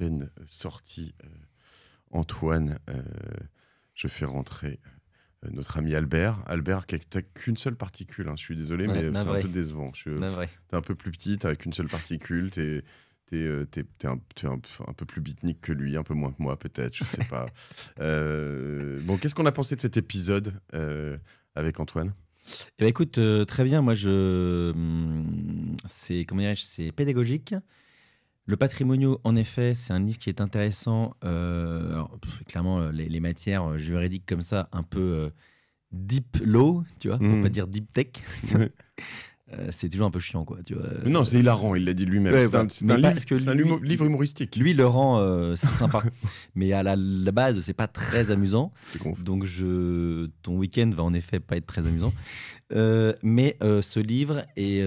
peine sorti euh, Antoine, euh, je fais rentrer euh, notre ami Albert. Albert qui n'as qu'une seule particule, hein, je suis désolé, mais c'est un peu décevant. Tu es un peu plus petit, tu qu'une seule particule, tu es t'es un, peu plus bitnique que lui, un peu moins que moi peut-être, je sais pas. bon, qu'est-ce qu'on a pensé de cet épisode avec Antoine eh ben, écoute, très bien. Moi, je, hum, c'est comment c'est pédagogique. Le patrimonio, en effet, c'est un livre qui est intéressant. Euh, clairement, euh, les, matières euh, juridiques comme ça, un peu deep law, tu vois, on va mmh. pas dire deep tech. Euh, c'est toujours un peu chiant, quoi. Tu vois. non, c'est hilarant, il l'a dit lui-même. c'est un, livre, lui, humoristique. Lui le rend euh, sympa, mais à la, base, c'est pas très amusant. donc je, ton week-end va en effet pas être très amusant. Euh, mais ce livre et,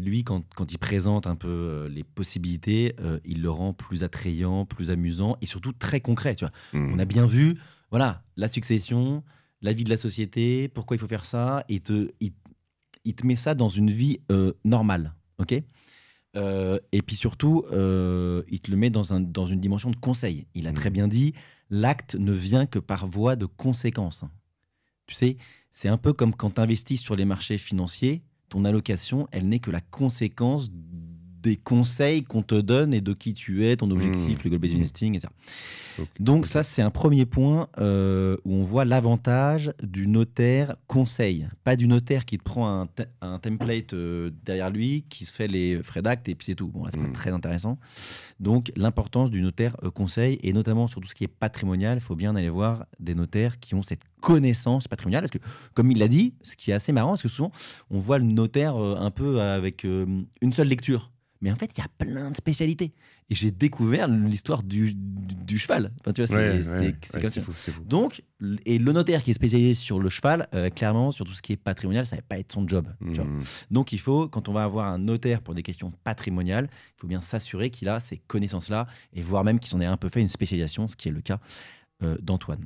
lui, quand, il présente un peu les possibilités, il le rend plus attrayant, plus amusant et surtout très concret. Tu vois. Hmm. On a bien vu, voilà, la succession, la vie de la société, pourquoi il faut faire ça, et te, il te met ça dans une vie euh, normale, ok euh, Et puis surtout, euh, il te le met dans, un, dans une dimension de conseil. Il a mm. très bien dit, l'acte ne vient que par voie de conséquence. Tu sais, c'est un peu comme quand tu investis sur les marchés financiers, ton allocation, elle n'est que la conséquence des conseils qu'on te donne et de qui tu es, ton objectif, mmh. le goal-based investing, etc. Donc ça, c'est un premier point euh, où on voit l'avantage du notaire conseil, pas du notaire qui te prend un, un template euh, derrière lui, qui se fait les frais d'acte et puis c'est tout. Bon, c'est pas mmh. très intéressant. Donc l'importance du notaire euh, conseil et notamment sur tout ce qui est patrimonial, il faut bien aller voir des notaires qui ont cette connaissance patrimoniale. Parce que, comme il l'a dit, ce qui est assez marrant, c'est que souvent, on voit le notaire un peu avec une seule lecture. Mais en fait, il y a plein de spécialités. Et j'ai découvert l'histoire du, cheval. Enfin, tu vois, c'est fou, Donc, et le notaire qui est spécialisé sur le cheval, euh, clairement, sur tout ce qui est patrimonial, ça ne va pas être son job. Hmm. Donc, il faut, quand on va avoir un notaire pour des questions patrimoniales, il faut bien s'assurer qu'il a ces connaissances-là et voire même qu'il en ait un peu fait une spécialisation, ce qui est le cas euh, d'Antoine.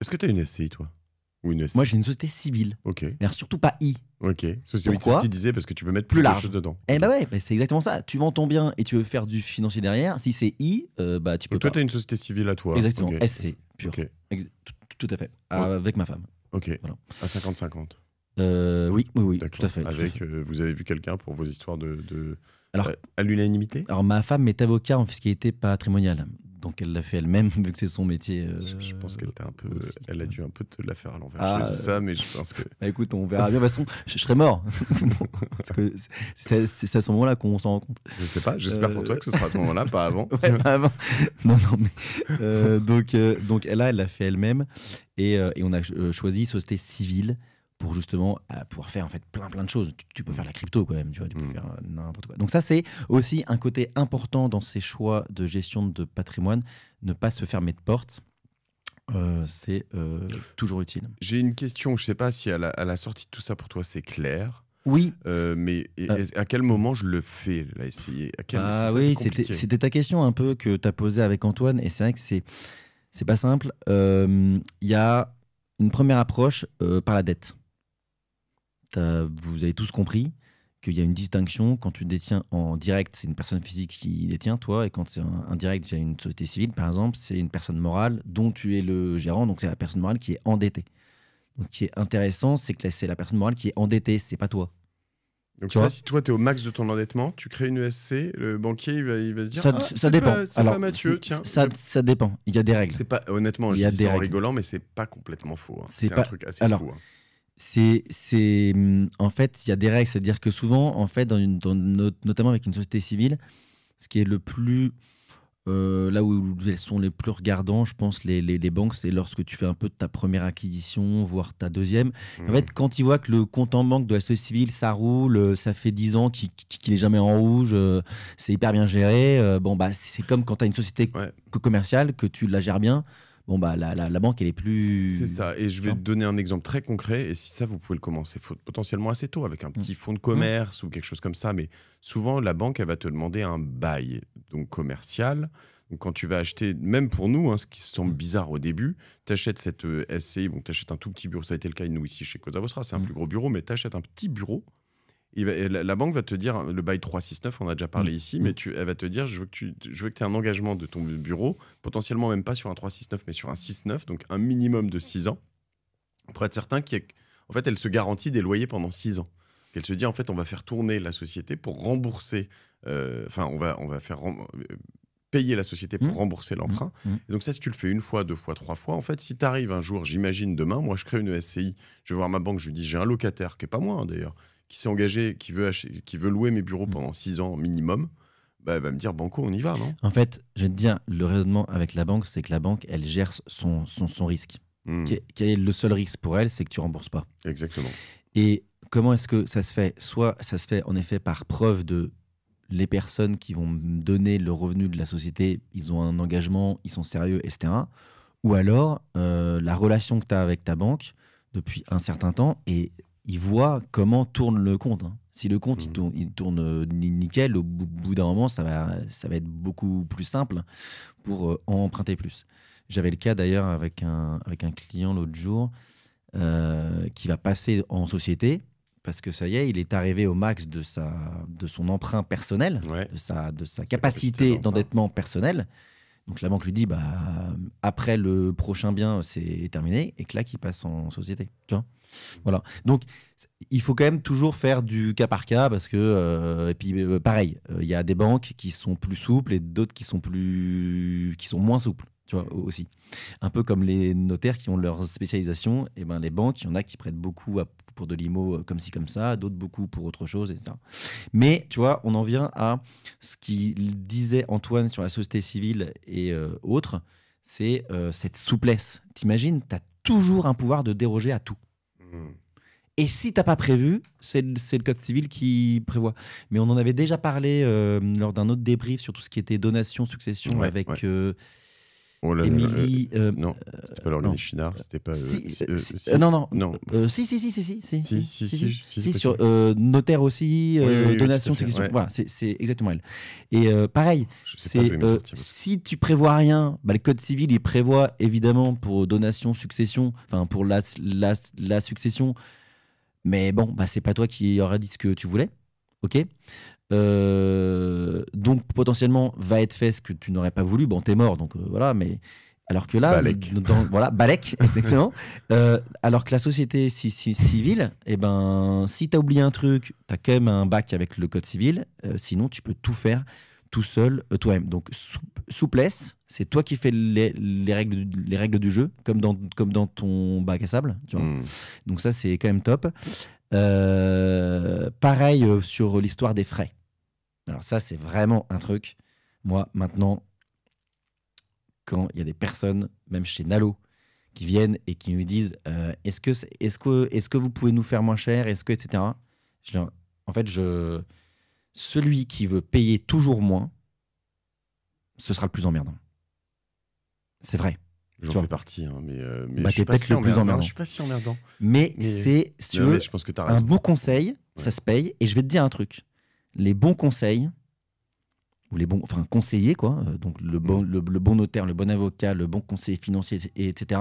Est-ce que tu as une SCI, toi Moi, j'ai une société civile. Ok. Mais surtout pas I. Ok, c'est ce qu'il disait parce que tu peux mettre plus, de choses dedans. Eh ben ouais, c'est exactement ça. Tu vends ton bien et tu veux faire du financier derrière. Si c'est I, euh, bah tu peux. toi, t'as une société civile à toi. Exactement, SC, pure. Tout, à fait, avec ma femme. Ok, voilà. à 50-50. Euh, oui, oui, tout à fait. Avec, euh, vous avez vu quelqu'un pour vos histoires de, alors, euh, à l'unanimité Alors ma femme est avocat en fiscalité patrimoniale, donc elle l'a fait elle-même vu que c'est son métier. Je, pense qu'elle un peu, elle a dû un peu te la faire à l'envers. Ah, je dis ça, mais je pense que. Bah, écoute, on verra bien. De toute façon, je, serai mort. c'est à ce moment-là qu'on s'en rend compte. Je sais pas. J'espère pour toi que ce sera à ce moment-là, pas avant. pas avant. Non, non, mais donc donc elle elle l'a fait elle-même et, et, on a choisi société civile pour justement euh, pouvoir faire en fait plein plein de choses. Tu, peux mm. faire la crypto quand même, tu vois, tu peux mm. faire euh, n'importe quoi. Donc ça c'est aussi un côté important dans ces choix de gestion de patrimoine, ne pas se fermer de porte. Euh, c'est toujours utile. J'ai une question, je sais pas si à la, sortie de tout ça pour toi c'est clair. Oui. mais à quel moment je le fais là, essayer Ah oui, c'était ta question un peu que tu as posée avec Antoine, et c'est vrai que c'est c'est pas simple. Il y a une première approche par la dette vous avez tous compris qu'il y a une distinction quand tu détiens en direct, c'est une personne physique qui détient, toi, et quand c'est indirect via une société civile, par exemple, c'est une personne morale dont tu es le gérant, donc c'est la personne morale qui est endettée. Donc, ce qui est intéressant, c'est que c'est la personne morale qui est endettée, c'est pas toi. Donc, ça, si toi, tu es au max de ton endettement, tu crées une ESC, le banquier, il va, il va dire Ça, ah, dépend. Pas, Mathieu, tiens. Ça, ça, dépend. Il y a des règles. C'est pas, honnêtement, je dis ça en rigolant, mais c'est pas complètement faux. Hein. C'est un truc assez fou. Hein c'est mm, en fait il y a des règles c'est à dire que souvent en fait dans, une, notamment avec une société civile ce qui est le plus euh, là où elles sont les plus regardants, je pense, les, banques, c'est lorsque tu fais un peu ta première acquisition, voire ta deuxième. En mhm. fait, quand ils voient que le compte en banque de la société civile, ça roule, euh, ça fait 10 ans qu'il n'est jamais en rouge, euh, c'est hyper bien géré. bon, bah, c'est comme quand tu as une société commerciale, que tu la gères bien bon, bah, la, la, banque, elle est plus. C'est ça. Et je vais te donner un exemple très concret. Et si ça, vous pouvez le commencer potentiellement assez tôt, avec un petit mm. fonds de commerce mm. ou quelque chose comme ça. Mais souvent, la banque, elle va te demander un bail donc commercial. Donc, quand tu vas acheter, même pour nous, hein, ce qui semble mm. bizarre au début, tu achètes cette euh, SCI, bon, tu achètes un tout petit bureau. Ça a été le cas, nous, ici, chez Cosa Vostra. C'est un plus gros bureau, mais tu achètes un petit bureau la, banque va te dire, le bail 369, on a déjà parlé mm. ici, mais mm. tu, elle va te dire, je veux que tu veux que aies un engagement de ton bureau, potentiellement même pas sur un 369, mais sur un 69, donc un minimum de 6 ans, pour être certain qu'en fait, elle se garantit des loyers pendant 6 ans. Elle se dit, en fait, on va faire tourner la société pour rembourser, euh, enfin, on, va, on va faire euh, payer la société pour mm. rembourser l'emprunt. donc ça, si tu le fais une fois, deux fois, trois fois, en fait, si tu arrives un jour, j'imagine demain, moi je crée une e SCI, je vais voir ma banque, je lui dis j'ai un locataire, qui n'est pas moi hein, d'ailleurs, qui s'est engagé, qui veut, louer mes bureaux mm. pendant 6 ans minimum, bah, elle va me dire Banco, on y va, non En fait, je vais te dire, le raisonnement avec la banque, c'est que la banque, elle gère son, risque. Mm. Quel est le seul risque pour elle C'est que tu rembourses pas. Exactement. Et comment est-ce que ça se fait Soit ça se fait en effet par preuve de les personnes qui vont me donner le revenu de la société, ils ont un engagement, ils sont sérieux, etc. Ou alors euh, la relation que tu as avec ta banque depuis un certain temps est il voit comment tourne le compte. Hein. Si le compte il, mm. tourne, euh, nickel, au bout d'un moment, ça va, ça va être beaucoup plus simple pour euh, emprunter plus. J'avais le cas d'ailleurs avec un, avec un client l'autre jour euh, qui va passer en société parce que ça y est, il est arrivé au max de, sa, de son emprunt personnel, de, sa, capacité d'endettement personnel. Donc la banque lui dit, bah, après le prochain bien, c'est terminé, et que là, qui passe en société. Tu vois voilà. Donc il faut quand même toujours faire du cas par cas parce que euh, et puis euh, pareil, euh, il y a des banques qui sont plus souples et d'autres qui sont plus qui sont moins souples. Tu vois, aussi. Un peu comme les notaires qui ont leur spécialisation, et ben les banques, il y en a qui prêtent beaucoup à pour de l'IMO euh, comme ci, comme ça, d'autres beaucoup pour autre chose, etc. Mais tu vois, on en vient à ce qu'il disait Antoine sur la société civile et euh, autres, c'est euh, cette souplesse. T'imagines, tu as toujours un pouvoir de déroger à tout. Hmm. Et si t'as pas prévu, c'est le, code civil qui prévoit. Mais on en avait déjà parlé lors d'un autre débrief sur tout ce qui était donation, succession avec Oh euh, non, c'était pas le Chinard, c'était pas. non, non. non. si, si, si, si, si, si, si, si, si, sur notaire aussi, donation, succession. Voilà, c'est exactement elle. Et pareil, c'est si tu prévois rien, bah, le code civil il prévoit évidemment pour donation, succession, enfin pour la, la, succession, mais bon, bah, c'est pas toi qui aurais dit ce que tu voulais, ok euh, donc potentiellement va être fait ce que tu n'aurais pas voulu. Bon, t'es mort, donc euh, voilà, mais. Alors que là, voilà, Balek, exactement. Euh, alors que la société civile, et eh ben, si t'as oublié un truc, t'as quand même un bac avec le code civil. sinon, tu peux tout faire tout seul, toi-même. Donc souplesse, c'est toi qui fais les, règles, les règles du jeu, comme dans, comme dans ton bac à sable. Hmm. Donc ça, c'est quand même top. pareil sur l'histoire des frais. Alors ça, c'est vraiment un truc. Moi, maintenant, quand il y a des personnes, même chez Nalo, qui viennent et qui nous disent euh, est-ce que est que est-ce que vous pouvez nous faire moins cher Est-ce que etc. en fait, je celui qui veut payer toujours moins, ce sera le plus emmerdant. C'est vrai. J'en fais partie, hein, mais, euh, bah, je suis le plus emmerdant. suis pas si emmerdant. Mais, c'est, si tu veux, je pense que un bon conseil, ça se paye. Et je vais te dire un truc les bons conseils, ou les bons, enfin conseillers, quoi, euh, donc le bon, mm. bon notaire, le bon avocat, le bon conseiller financier, etc.,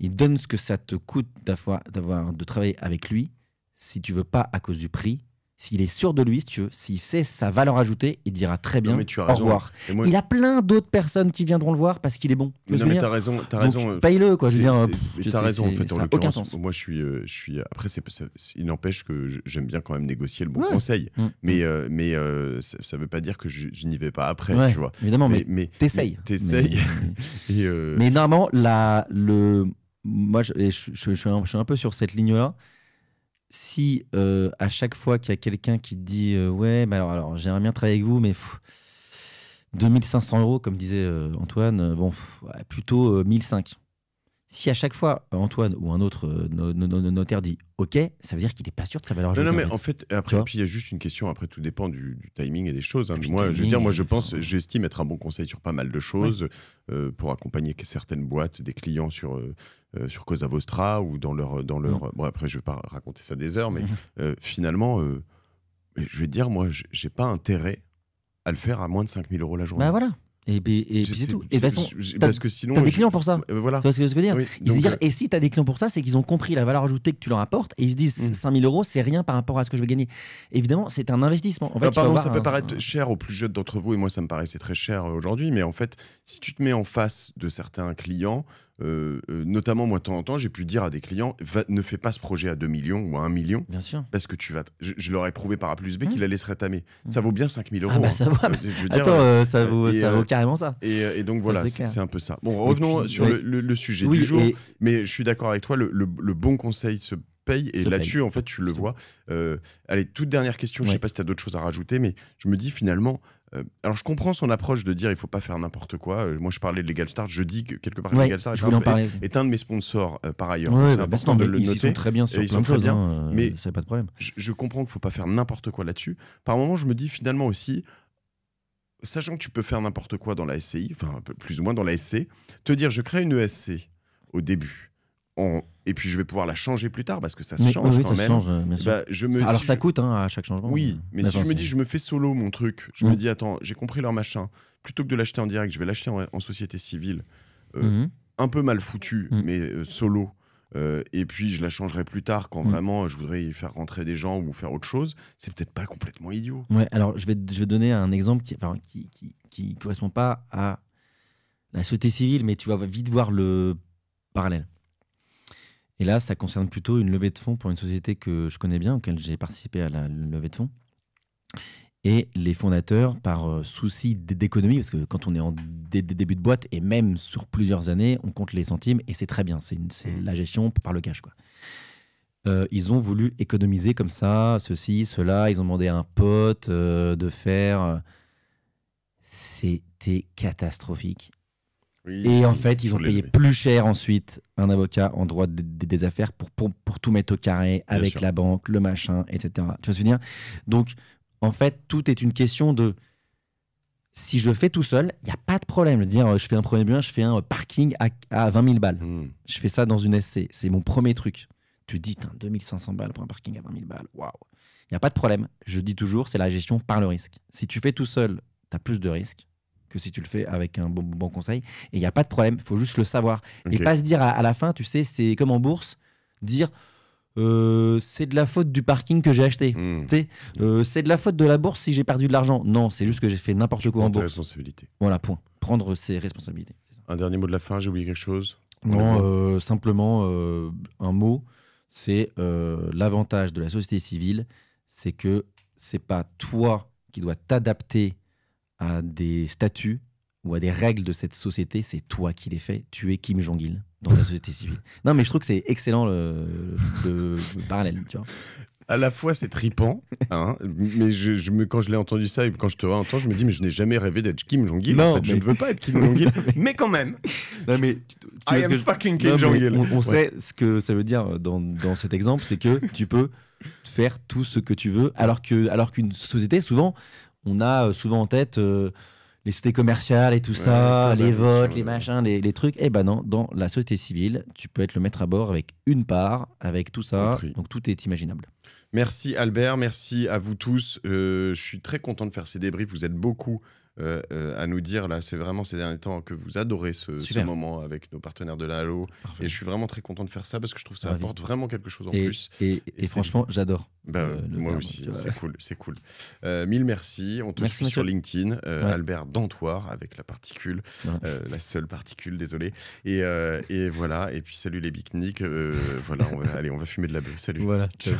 Ils donne ce que ça te coûte d'avoir de travailler avec lui si tu veux pas à cause du prix s'il est sûr de lui, tu s'il sait sa valeur ajoutée, il dira très bien mais tu au revoir. il a plein d'autres personnes qui viendront le voir parce qu'il est bon. non, mais t'as raison, as raison. Euh, paye-le, quoi. tu euh, as raison, en fait, en aucun sens. Moi, je suis, euh, je suis. Après, il n'empêche que j'aime bien quand même négocier le bon conseil. Mm. Mais, mm. mais ça ne veut pas dire que je, n'y vais pas après, tu vois. Évidemment, mais, mais t'essayes. Mais, normalement, la, le, moi, je, je, suis un peu sur cette ligne-là si euh, à chaque fois qu'il y a quelqu'un qui te dit euh, ouais mais alors, alors j'aimerais bien travailler avec vous mais 2500 euros comme disait euh, Antoine bon plutôt 1005 si à chaque fois Antoine ou un autre notaire dit ok ça veut dire qu'il n'est pas sûr de sa valeur. non mais en fait, après puis il y a juste une question après tout dépend du, timing et des choses hein. ah, moi je veux dire moi je pense j'estime être un bon conseil sur pas mal de choses pour accompagner certaines boîtes des clients sur euh, sur Cosa Vostra ou dans leur. Dans leur... Mm. Bon, après, je vais pas raconter ça des heures, mais mm. euh, finalement, euh, je vais te dire, moi, j'ai pas intérêt à le faire à moins de 5000 euros la journée. Bah voilà. Et, puis, c'est tout. parce que sinon, des clients pour ça. voilà. Tu vois ce que je veux dire Ils se disent, et si as des clients pour ça, c'est qu'ils ont compris la valeur ajoutée que tu leur apportes et ils se disent, 5 mm. 5000 euros, c'est rien par rapport à ce que je vais gagner. Évidemment, c'est un investissement. En fait, ah, pardon, ça peut paraître cher aux plus jeunes d'entre vous et moi, ça me paraissait très cher aujourd'hui, mais en fait, si tu te mets en face de certains clients, euh, euh, notamment moi de temps en temps, j'ai pu dire à des clients, ne fais pas ce projet à 2 millions ou à 1 million, Bien sûr. parce que tu vas, je, leur ai prouvé par A plus B qu'il qu'ils la laisseraient tamer. Ça vaut bien 5000 euros. ça, vaut, Attends, ça, vaut, vaut carrément ça. Et, euh, donc voilà, c'est un peu ça. Bon, revenons sur le, sujet du jour, mais je suis d'accord avec toi, le, le bon conseil se paye. Et là-dessus, en fait, tu le vois. Euh, allez, toute dernière question, je je sais pas si tu as d'autres choses à rajouter, mais je me dis finalement. Euh, alors, je comprends son approche de dire il faut pas faire n'importe quoi. Euh, moi, je parlais de Legal Start. Je dis quelque part, que Legal Start est, un de mes sponsors par ailleurs. c'est bah, important de le ils noter. Ils sont très bien sur pas de problème. Je, comprends qu'il faut pas faire n'importe quoi là-dessus. Par moment, je me dis finalement aussi, sachant que tu peux faire n'importe quoi dans la SCI, enfin plus ou moins dans la SC, te dire je crée une e SC au début et puis je vais pouvoir la changer plus tard parce que ça se change quand même. Bah, je me, alors ça coûte hein, à chaque changement. Oui, mais, si je me dis je me fais solo mon truc, je me dis attends, j'ai compris leur machin, plutôt que de l'acheter en direct, je vais l'acheter en, société civile, euh, mhm. un peu mal foutu, mhm. mais euh, solo. Euh, et puis je la changerai plus tard quand mhm. vraiment je voudrais y faire rentrer des gens ou faire autre chose. C'est peut-être pas complètement idiot. Ouais, alors je vais, je vais donner un exemple qui, ne qui, qui correspond pas à la société civile, mais tu vas vite voir le parallèle. Et là, ça concerne plutôt une levée de fonds pour une société que je connais bien, auquel j'ai participé à la levée de fonds. Et les fondateurs, par euh, souci d'économie, parce que quand on est en début de boîte, et même sur plusieurs années, on compte les centimes, et c'est très bien, c'est mmh. la gestion par le cash. Quoi. Euh, ils ont voulu économiser comme ça, ceci, cela, ils ont demandé à un pote euh, de faire... C'était catastrophique et en fait, ils ont payé plus cher ensuite un avocat en droit des affaires pour, tout mettre au carré avec la banque, le machin, etc. Tu vois ce que je veux dire Donc, en fait, tout est une question de si je fais tout seul, il n'y a pas de problème. Je veux dire, je fais un premier bien, je fais un parking à, 20 000 balles. Hmm. Je fais ça dans une SC. C'est mon premier truc. Tu dis, tu dis, 2500 balles pour un parking à 20 000 balles. Waouh. Il n'y a pas de problème. Je dis toujours, c'est la gestion par le risque. Si tu fais tout seul, tu as plus de risques que si tu le fais avec un bon, bon conseil. Et il n'y a pas de problème, il faut juste le savoir. Et pas se dire à, la fin, tu sais, c'est comme en bourse, dire euh, c'est de la faute du parking que j'ai acheté. Hmm. Euh, c'est de la faute de la bourse si j'ai perdu de l'argent. Non, c'est juste que j'ai fait n'importe quoi en bourse. Voilà, point. Prendre ses responsabilités. Un dernier mot de la fin, j'ai oublié quelque chose Non, euh, simplement un mot. C'est l'avantage de la société civile, c'est que c'est pas toi qui dois t'adapter à des statuts ou à des règles de cette société, c'est toi qui les fais. Tu es Kim Jong-il dans la société civile. Non, mais je trouve que c'est excellent le, le, parallèle, tu vois à la fois c'est tripant, hein, mais je, quand je l'ai entendu ça et quand je te temps, je me dis mais je n'ai jamais rêvé d'être Kim Jong Il. Non, en fait, je ne veux pas être Kim Jong Il, mais quand même. Non mais I am fucking Kim Jong Il. On, sait ce que ça veut dire dans, dans cet exemple, c'est que tu peux faire tout ce que tu veux, alors que alors qu'une société souvent on a euh, souvent en tête euh, les sociétés commerciales et tout ça, les votes, les machins, les, trucs. Eh ben non, dans la société civile, tu peux être le maître à bord avec une part, avec tout ça. Donc tout est imaginable. Merci Albert, merci à vous tous. Euh, je suis très content de faire ces débriefs. Vous êtes beaucoup euh, euh, à nous dire là. C'est vraiment ces derniers temps que vous adorez ce, moment avec nos partenaires de la Halo. Et je suis vraiment très content de faire ça parce que je trouve que ça apporte vraiment quelque chose en plus. Et, franchement, j'adore. Bah, euh, moi aussi, c'est cool, c'est cool. mille merci. On te suit sur LinkedIn, Albert Dantoir avec la particule, la seule particule, désolé. Et, et voilà. Et puis salut les Bicnic. voilà, allez, on va fumer de la bœuf. Salut. Voilà. Ciao.